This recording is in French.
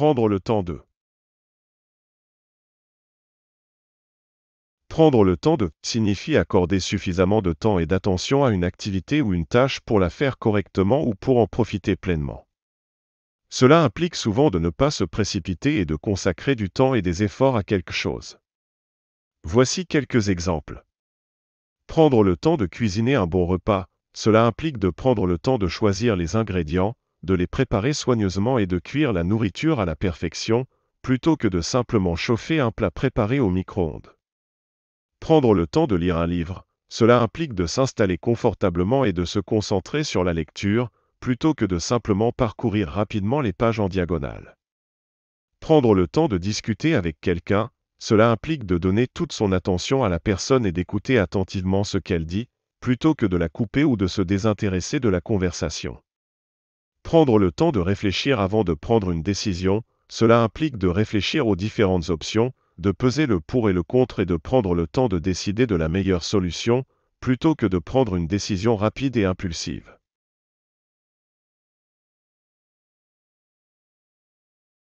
Prendre le temps de. Prendre le temps de signifie accorder suffisamment de temps et d'attention à une activité ou une tâche pour la faire correctement ou pour en profiter pleinement. Cela implique souvent de ne pas se précipiter et de consacrer du temps et des efforts à quelque chose. Voici quelques exemples. Prendre le temps de cuisiner un bon repas, cela implique de prendre le temps de choisir les ingrédients, de les préparer soigneusement et de cuire la nourriture à la perfection, plutôt que de simplement chauffer un plat préparé au micro-ondes. Prendre le temps de lire un livre, cela implique de s'installer confortablement et de se concentrer sur la lecture, plutôt que de simplement parcourir rapidement les pages en diagonale. Prendre le temps de discuter avec quelqu'un, cela implique de donner toute son attention à la personne et d'écouter attentivement ce qu'elle dit, plutôt que de la couper ou de se désintéresser de la conversation. Prendre le temps de réfléchir avant de prendre une décision, cela implique de réfléchir aux différentes options, de peser le pour et le contre et de prendre le temps de décider de la meilleure solution, plutôt que de prendre une décision rapide et impulsive.